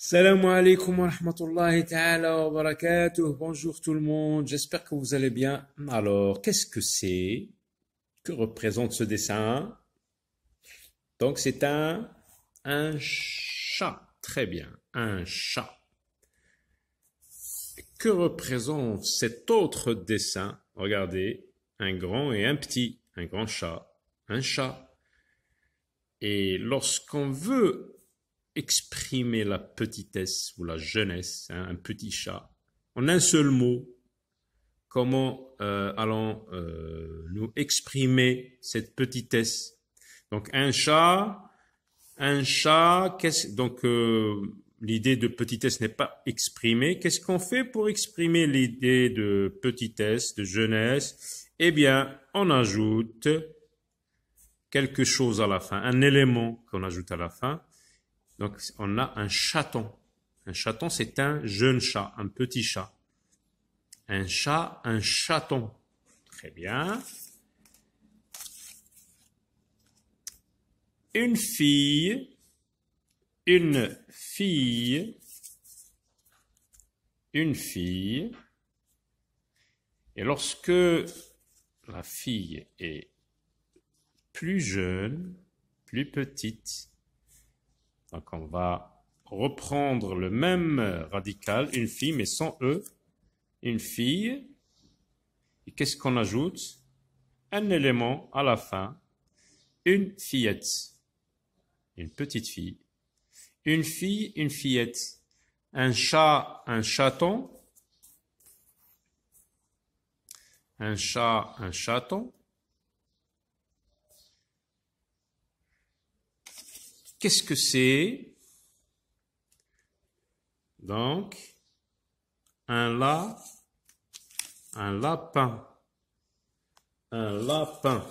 Salam alaikum wa rahmatullahi ta'ala wa barakatuh. Bonjour tout le monde, j'espère que vous allez bien. Alors, qu'est-ce que c'est Que représente ce dessin Donc, c'est un, un chat. Très bien, un chat. Que représente cet autre dessin Regardez, un grand et un petit, un grand chat, un chat. Et lorsqu'on veut exprimer la petitesse ou la jeunesse, hein, un petit chat, en un seul mot, comment euh, allons euh, nous exprimer cette petitesse Donc un chat, un chat, qu'est-ce donc euh, l'idée de petitesse n'est pas exprimée. Qu'est-ce qu'on fait pour exprimer l'idée de petitesse, de jeunesse Eh bien, on ajoute quelque chose à la fin, un élément qu'on ajoute à la fin donc on a un chaton. Un chaton, c'est un jeune chat, un petit chat. Un chat, un chaton. Très bien. Une fille, une fille, une fille. Et lorsque la fille est plus jeune, plus petite, donc on va reprendre le même radical, une fille, mais sans E, une fille. Et qu'est-ce qu'on ajoute Un élément à la fin, une fillette, une petite fille. Une fille, une fillette. Un chat, un chaton. Un chat, un chaton. Qu'est-ce que c'est Donc, un la, un lapin, un lapin.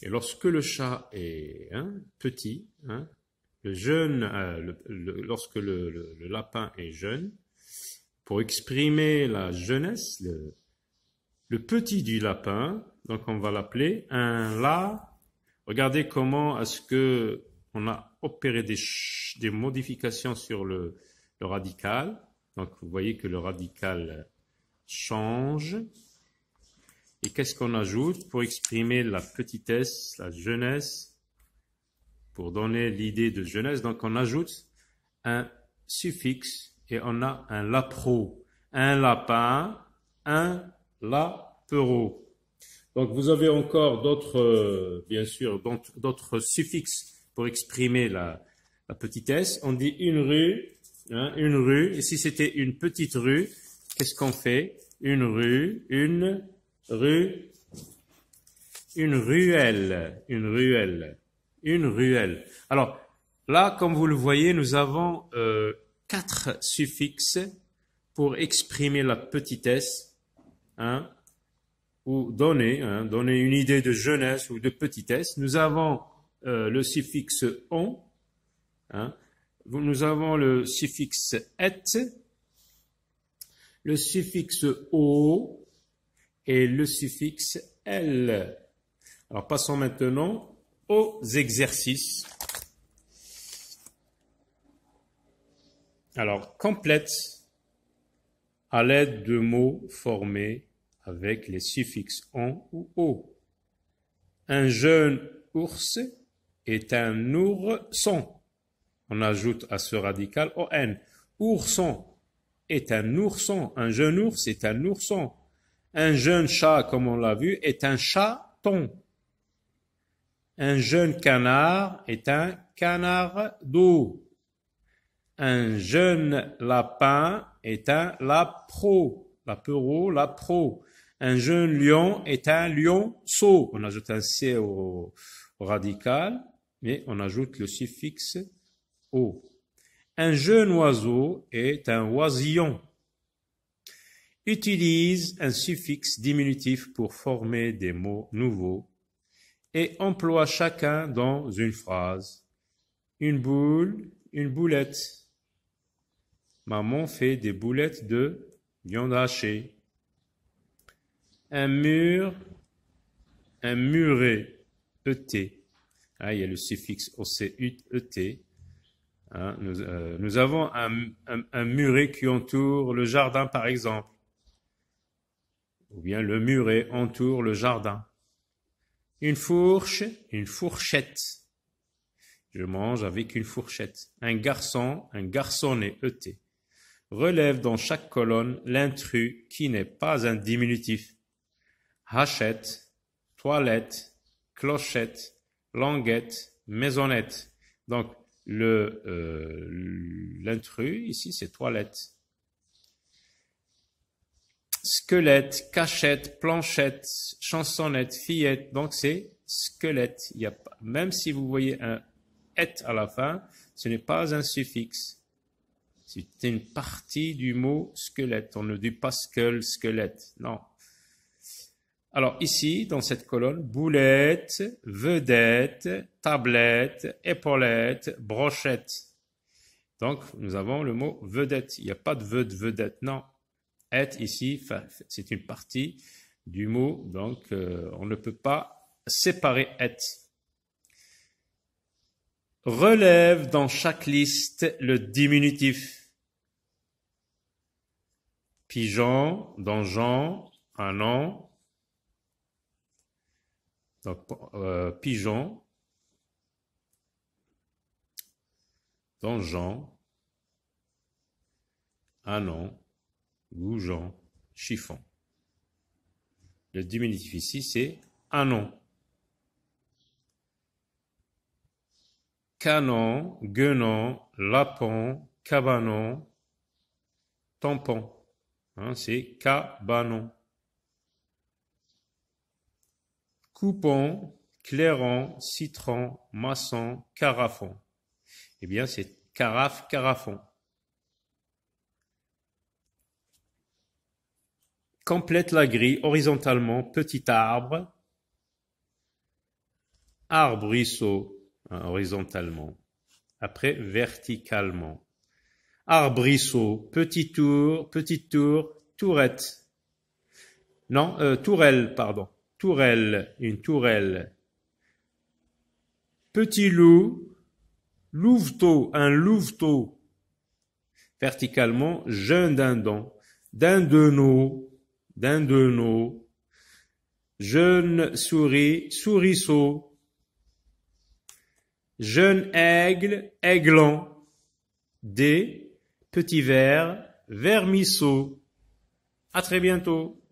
Et lorsque le chat est hein, petit, hein, le jeune, euh, lorsque le, le, lapin est jeune, pour exprimer la jeunesse, le, petit du lapin, donc on va l'appeler un la Regardez comment est-ce que on a opéré des, modifications sur le, le, radical. Donc, vous voyez que le radical change. Et qu'est-ce qu'on ajoute pour exprimer la petitesse, la jeunesse, pour donner l'idée de jeunesse Donc, on ajoute un suffixe et on a un lapro, un lapin, un lapero. Donc vous avez encore d'autres, euh, bien sûr, d'autres suffixes pour exprimer la, petitesse. On dit une rue, hein, une rue. Et si c'était une petite rue, qu'est-ce qu'on fait Une rue, une rue, une ruelle, une ruelle, une ruelle. Alors là, comme vous le voyez, nous avons euh, quatre suffixes pour exprimer la petitesse. Hein, ou donner, hein, donner une idée de jeunesse ou de petitesse, nous avons euh, le suffixe on, hein. nous avons le suffixe et, le suffixe o et le suffixe l. Alors passons maintenant aux exercices. Alors complète à l'aide de mots formés avec les suffixes on ou o. Un jeune ours est un ourson. On ajoute à ce radical on. Ourson est un ourson. Un jeune ours est un ourson. Un jeune chat, comme on l'a vu, est un chaton. Un jeune canard est un canard d'eau. Un jeune lapin est un lapro. Lapero, lapro. Un jeune lion est un lion saut. On ajoute un C au, radical, mais on ajoute le suffixe O. Un jeune oiseau est un oisillon. Utilise un suffixe diminutif pour former des mots nouveaux et emploie chacun dans une phrase. Une boule, une boulette. Maman fait des boulettes de viande hachée un mur, un muret, ET. Ah, il y a le suffixe OCUT, e hein, nous, euh, nous, avons un, muret qui entoure le jardin, par exemple. Ou bien le muret entoure le jardin. Une fourche, une fourchette. Je mange avec une fourchette. Un garçon, un garçonnet ET. Relève dans chaque colonne l'intrus qui n'est pas un diminutif. Hachette, toilette, clochette, languette, maisonnette. Donc, le, euh, l'intrus, ici, c'est toilette. Squelette, cachette, planchette, chansonnette, fillette. Donc, c'est squelette. Il y a pas, même si vous voyez un et à la fin, ce n'est pas un suffixe. C'est une partie du mot squelette. On ne dit pas skull, squelette. Non, alors ici, dans cette colonne, boulette, vedette, tablette, épaulette, brochette. Donc, nous avons le mot vedette. Il n'y a pas de vœu de vedette, non. Être ici, c'est une partie du mot, donc euh, on ne peut pas séparer être. Relève dans chaque liste le diminutif. Pigeon, donjon, un nom, donc, euh, pigeon, donjon, anon, goujon, chiffon. Le diminutif ici, c'est anon. Canon, guenon, lapon, cabanon, tampon. Hein, c'est cabanon. coupons, clairons, citrons, maçons, carafons. Eh bien, c'est carafe, carafon. Complète la grille horizontalement, petit arbre, arbrisseau, hein, horizontalement. Après, verticalement. Arbrisseau, petit tour, petite tour, tourette. Non, euh, tourelle, pardon tourelle, une tourelle. Petit loup, louveteau, un louveteau. Verticalement, jeune dindon, Dindonneau, dindonneau. Jeune souris, sourisseau. Jeune aigle, aiglant. Des petit vers, vermisseau. À très bientôt.